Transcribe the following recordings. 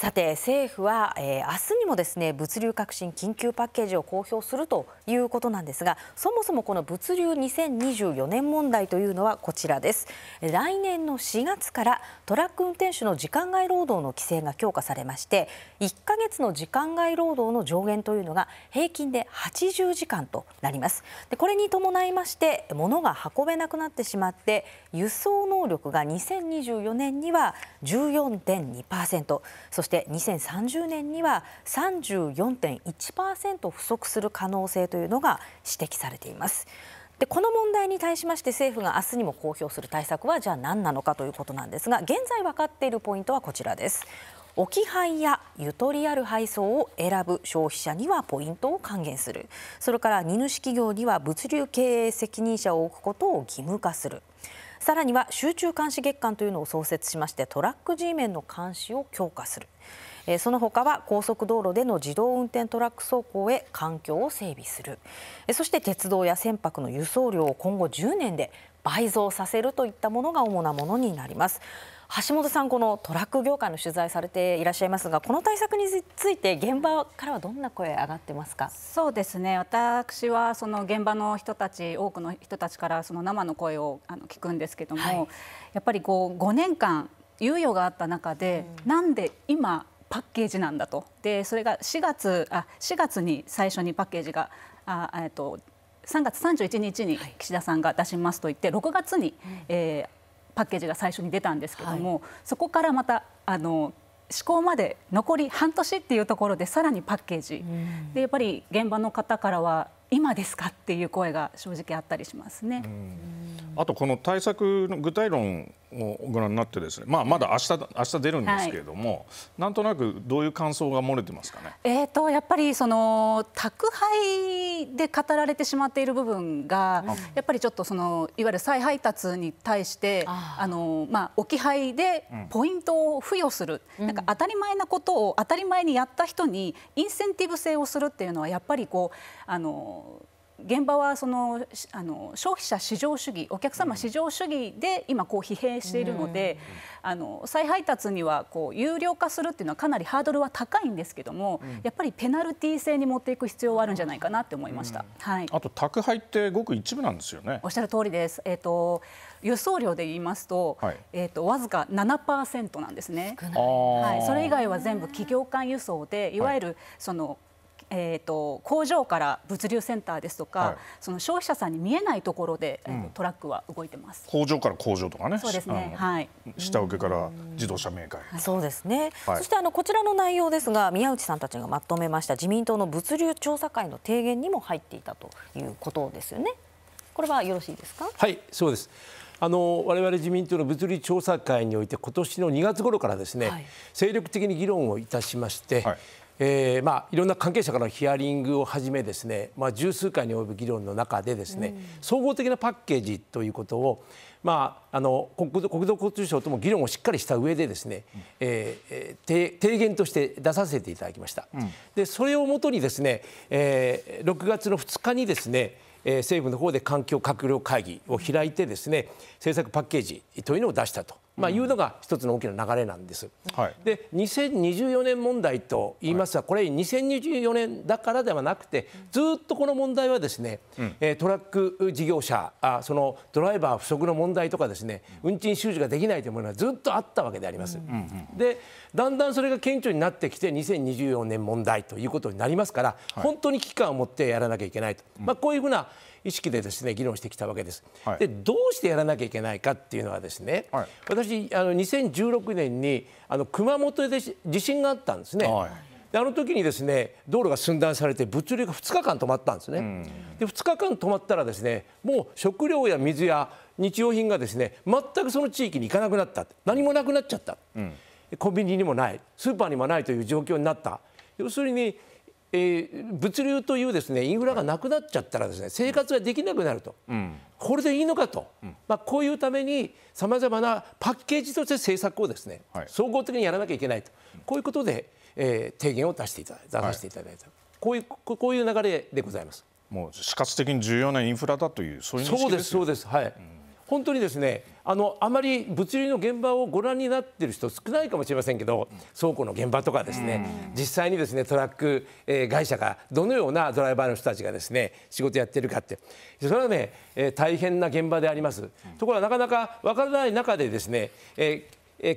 さて政府は、えー、明日にもですね物流革新緊急パッケージを公表するということなんですがそもそもこの物流2024年問題というのはこちらです来年の4月からトラック運転手の時間外労働の規制が強化されまして1ヶ月の時間外労働の上限というのが平均で80時間となりますでこれに伴いまして物が運べなくなってしまって輸送能力が2024年には14.2%そしてして2030年には34.1%不足する可能性というのが指摘されています。でこの問題に対しまして政府が明日にも公表する対策はじゃあ何なのかということなんですが現在分かっているポイントはこちらです置き配やゆとりある配送を選ぶ消費者にはポイントを還元するそれから荷主企業には物流経営責任者を置くことを義務化するさらには集中監視月間というのを創設しましてトラック G メンの監視を強化するえその他は高速道路での自動運転トラック走行へ環境を整備する、えそして鉄道や船舶の輸送量を今後10年で倍増させるといったものが主なものになります。橋本さん、このトラック業界の取材されていらっしゃいますが、この対策について現場からはどんな声上がってますか。そうですね。私はその現場の人たち、多くの人たちからその生の声をあの聞くんですけども、はい、やっぱりこう5年間猶予があった中で、うん、なんで今パッケージなんだとでそれが4月あ4月に最初にパッケージがあ、えー、と3月31日に岸田さんが出しますと言って6月に、えー、パッケージが最初に出たんですけども、はい、そこからまたあの施行まで残り半年っていうところでさらにパッケージ、でやっぱり現場の方からは今ですかっていう声が正直あったりしますね。あとこの対策の具体論をご覧になってですね、まあまだ明日明日出るんですけれども、はい、なんとなくどういう感想が漏れてますかね。えっ、ー、とやっぱりその宅配で語られてしまっている部分が、やっぱりちょっとそのいわゆる再配達に対してあのまあ置き配でポイントを付与する、うん、なんか当たり前なことを当たり前にやった人にインセンティブ性をするっていうのはやっぱりこうあの現場はそのあの消費者市場主義お客様市場主義で今こう疲弊しているので、うん、あの再配達にはこう有料化するっていうのはかなりハードルは高いんですけども、うん、やっぱりペナルティー制に持っていく必要はあるんじゃないかなって思いました、うん、はい、あと宅配ってごく一部なんですよねおっしゃる通りです、えーと、輸送量で言いますとはい、えーと、わずか7%なんですねはい、それ以外は全部企業間輸送でいわゆるその、はいえーと、工場から物流センターですとか、はい、その消費者さんに見えないところで、うん、トラックは動いてます工場から工場とかねそうですね、はい、下請けから自動車メーカー、はい、そうですね、はい、そしてあのこちらの内容ですが宮内さんたちがまとめました自民党の物流調査会の提言にも入っていたということですよねこれはよろしいですかはいそうですあの我々自民党の物理調査会において今年の2月頃からですね、はい、精力的に議論をいたしまして、はい、えーまあ、いろんな関係者からのヒアリングをはじめですね、まあ、十数回に及ぶ議論の中でですね、うん、総合的なパッケージということを、まあ、あの国土交通省とも議論をしっかりした上でですね、うん、えー、提言として出させていただきました。うん、でそれをもとにですね、えー、6月の2日にですねえー、政府の方で環境閣僚会議を開いてですね政策パッケージというのを出したとまあ、いうのが一つの大きな流れなんです。はい、で2024年問題と言いますがこれ2024年だからではなくてずっとこの問題はですね、うん、トラック事業者あそのドライバー不足の問題とかですね運賃収支ができないというものはずっとあったわけであります。うんうん、でだんだんそれが顕著になってきて2024年問題ということになりますから、はい、本当に危機感を持ってやらなきゃいけないと、まあ、こういうふうな意識でですね議論してきたわけです。はい、でどうしてやらなきゃいけないかっていうのはですね、はい、私あの2016年にあの熊本で地震があったんですね。であの時にですね道路が寸断されて物流が2日間止まったんですね、うん、で2日間止まったらですねもう食料や水や日用品がですね全くその地域に行かなくなった何もなくなっちゃった、うん、コンビニにもないスーパーにもないという状況になった要するにえー、物流というですねインフラがなくなっちゃったらですね生活ができなくなると、うん、これでいいのかと、うん、まあ、こういうためにさまざまなパッケージとして政策をですね、はい、総合的にやらなきゃいけないとこういうことで、えー、提言を出していただ出させていただいた、はい、こういうこういう流れでございます。もう死活的に重要なインフラだというそういう認識です、ね、そうですそうですはい、うん本当にですねあのあまり物流の現場をご覧になってる人少ないかもしれませんけど倉庫の現場とかですね、実際にですねトラック、え会社がどのようなドライバーの人たちがですね仕事やってるかってそれはね、え大変な現場であります、ところがなかなか分からない中でですね、え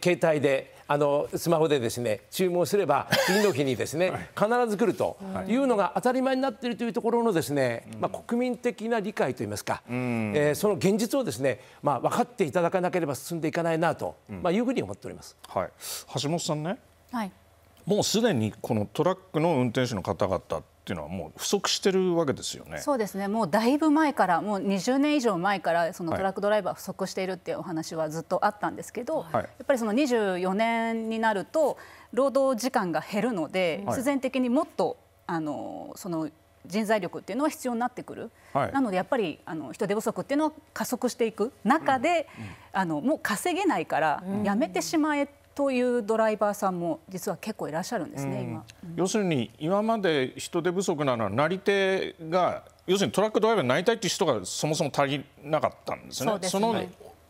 携帯であのスマホでですね注文すれば次の日にですね、必ず来るというのが当たり前になっているというところのですね、まあ、国民的な理解といいますか、うん、えー、その現実をですね、まあ、分かっていただかなければ進んでいかないなと、まあ、いうふうに思っております、はい、橋本さんね、はい、もうすでにこのトラックの運転手の方々っていうのはもう不足してるわけですよね。そうですね。もうだいぶ前から、もう20年以上前からそのトラックドライバー不足しているっていうお話はずっとあったんですけど、はい、やっぱりその24年になると労働時間が減るので、必然的にもっとあのその人材力っていうのは必要になってくる、はい、なのでやっぱりあの人手不足っていうのは加速していく中で、うんうん、あのもう稼げないからやめてしまえっというドライバーさんも実は結構いらっしゃるんですね、うん、今、うん、要するに今まで人手不足なのはなり手が要するにトラックドライバーになりたいっていう人がそもそも足りなかったんですね。そ、の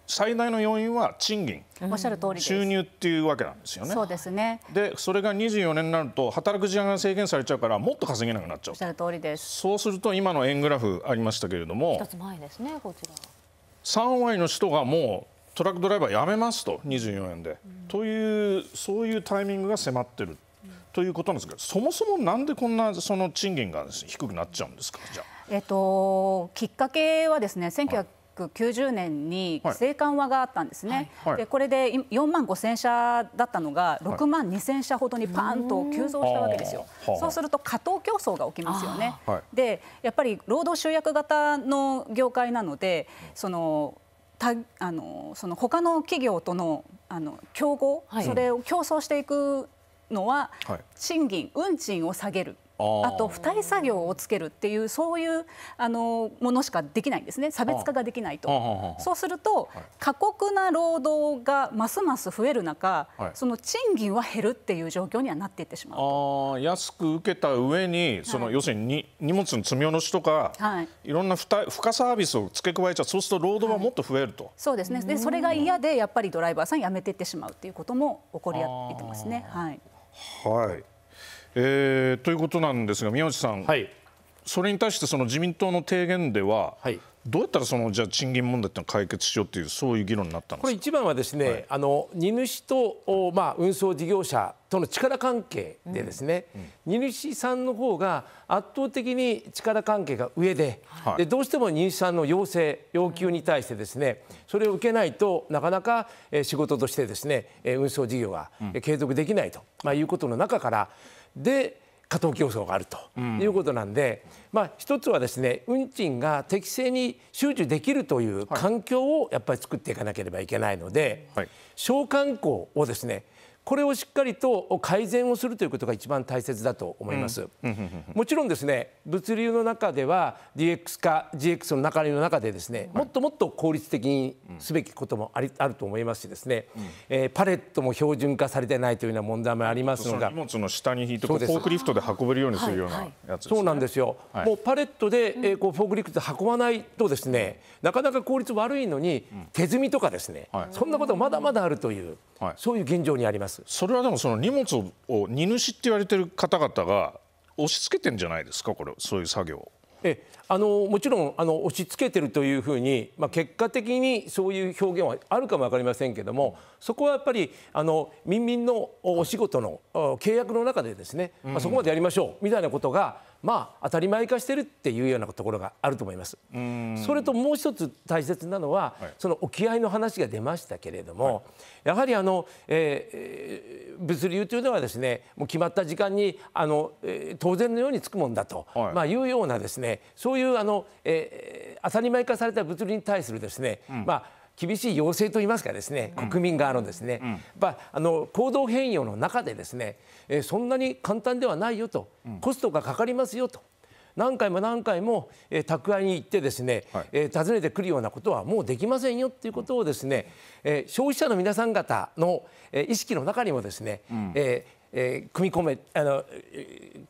最大の要因は賃金、おっしゃる通り収入っていうわけなんですよね。そうですね。で、それが二十四年になると働く時間が制限されちゃうからもっと稼げなくなっちゃう。おっしゃる通りです。そうすると今の円グラフありましたけれども、一つ前ですねこちら。3割の人がもうトラックドライバーやめますと24円で、というそういうタイミングが迫ってるということなんですけどそもそもなんでこんなその賃金が、ね、低くなっちゃうんですかえっと、きっかけはですね1990年に規制緩和があったんですね、はいはい、でこれで4万5千社だったのが6万2千社ほどにパーンと急増したわけですよ、はい、そうすると過当競争が起きますよね、はい、でやっぱり労働集約型の業界なのでそのたあのその他の企業とのあの競合、はい、それを競争していくのは、はい、賃金運賃を下げるあと付帯作業をつけるっていうそういうあのものしかできないんですね差別化ができないとそうすると過酷な労働がますます増える中、はい、その賃金は減るっていう状況にはなっていってしまう安く受けた上にその、はい、要するに荷物の積み下ろしとか、はい、いろんな付付加サービスを付け加えちゃうそうすると労働はもっと増えると、はい、そうですねでそれが嫌でやっぱりドライバーさん辞めていってしまうっていうことも起こりやってますねはい。はいえー、ということなんですが、宮内さん、はい、それに対してその自民党の提言では、はい、どうやったらそのじゃ賃金問題っての解決しようっていうそういう議論になったんですこれ一番はですね、はい、あの荷主とまあ運送事業者との力関係でですね、うんうん、荷主さんの方が圧倒的に力関係が上ではい、でどうしても荷主さんの要請要求に対してですねそれを受けないとなかなか仕事としてですね運送事業は継続できないと、まあ、いうことの中からで過当競争があるということなんで、まあ、一つはですね運賃が適正に収受できるという環境をやっぱり作っていかなければいけないので、はい、商慣行をですねこれをしっかりと改善をするということが一番大切だと思います、うん、もちろんですね物流の中では DX 化 GX の中の中でですね、もっともっと効率的にすべきこともあり、あると思いますしですね、うん、えー、パレットも標準化されてないというような問題もありますのが荷物の下に引いてフォークリフトで運べるようにするようなやつ、ね、そうなんですよ、はい、もうパレットで、えー、こうフォークリフトで運ばないとですねなかなか効率悪いのに、手積みとかですね、はい、そんなことまだまだあるという、はい、そういう現状にありますますそれはでもその荷物を荷主って言われてる方々が押し付けてんじゃないですかこれそういう作業えあのもちろんあの押し付けてるというふうに、まあ、結果的にそういう表現はあるかも分かりませんけどもそこはやっぱりあの民民のお仕事の契約の中でですね、まあ、そこまでやりましょうみたいなことが、まあ、当たり前化してるっていうようなところがあると思います。それともう一つ大切なのは、その沖合の話が出ましたけれども、はい、やはりあの、えー、物流というのはですねもう決まった時間にあの、えー、当然のようにつくもんだと、はい、まあ、いうようなですねそうういうあの、えー、当たり前化された物流に対するですね、うん、まあ厳しい要請といいますかですね国民側のですね、うんうん、まあの行動変容の中でですね、えー、そんなに簡単ではないよと、コストがかかりますよと。何回も何回も、えー、宅配に行ってですね、はい、えー、訪ねてくるようなことはもうできませんよっていうことをですね、えー、消費者の皆さん方の、えー、意識の中にもですね、うん、えーえー、組み込めあの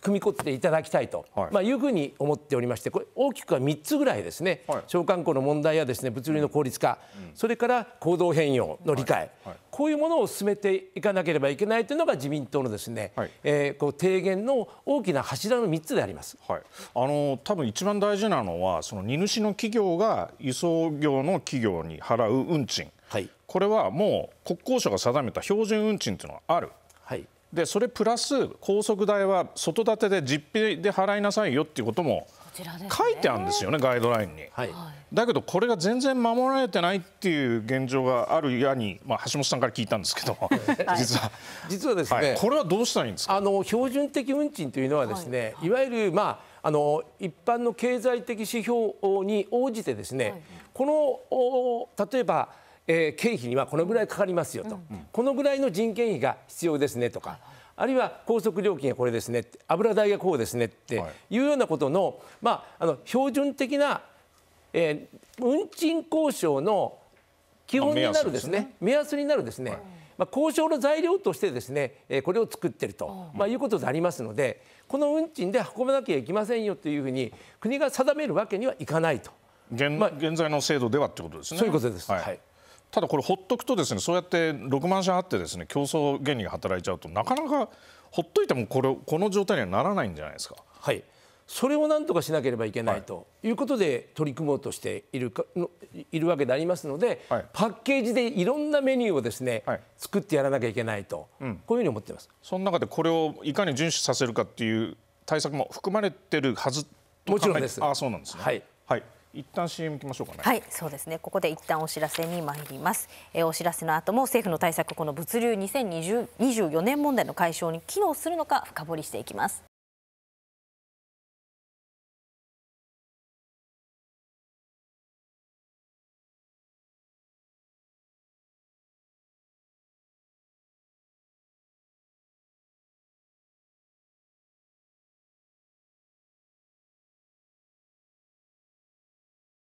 組み込んでいただきたいと、はいまあ、いうふうに思っておりましてこれ大きくは3つぐらいですね、はい、小観光の問題やですね物流の効率化、うん、それから行動変容の理解、はい、こういうものを進めていかなければいけないというのが自民党のですね、はい、えー、こう提言の大きな柱の三つであります、はい、あの多分一番大事なのはその荷主の企業が輸送業の企業に払う運賃、はい、これはもう国交省が定めた標準運賃というのがある。でそれプラス高速代は外建てで実費で払いなさいよっていうことも書いてあるんですよねガイドラインに、はい、だけどこれが全然守られてないっていう現状があるやに、まあ、橋本さんから聞いたんですけど、実は実はですね、はい、これはどうしたらいいんですかあの標準的運賃というのはですね、いわゆるまああの一般の経済的指標に応じてですね、この例えばえー、経費にはこのぐらいかかりますよと、うん、このぐらいの人件費が必要ですねとか。あるいは高速料金がこれですね油代がこうですねっていうようなことの,、まあ、あの標準的な、えー、運賃交渉の基本になるですね目安になるですね、はい、まあ、交渉の材料としてですね、えー、これを作っていると、まあ、いうことでありますのでこの運賃で運ばなきゃいけませんよというふうに国が定めるわけにはいかないと現まあ、現在の制度ではということですね。そういうことです、はい、はいただこれほっとくとですねそうやって6万社あってですね競争原理が働いちゃうとなかなかほっといてもこれこの状態にはならないんじゃないですか。はいそれを何とかしなければいけない、ということで取り組もうとしているかいるわけでありますので、はい、パッケージでいろんなメニューをですね、はい、作ってやらなきゃいけないと、うん、こういうふうに思ってますその中でこれをいかに遵守させるかっていう対策も含まれてるはずもちろんですあそうなんですね、はい、一旦 CM 行きましょうかねはいそうですねここで一旦お知らせに参ります、えお知らせの後も政府の対策この物流2024年問題の解消に機能するのか深掘りしていきます